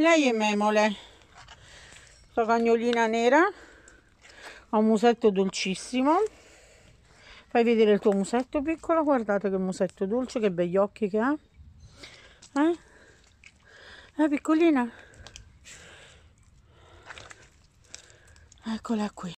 lei è memole la cagnolina nera ha un musetto dolcissimo fai vedere il tuo musetto piccolo guardate che musetto dolce che begli occhi che ha eh? eh piccolina eccola qui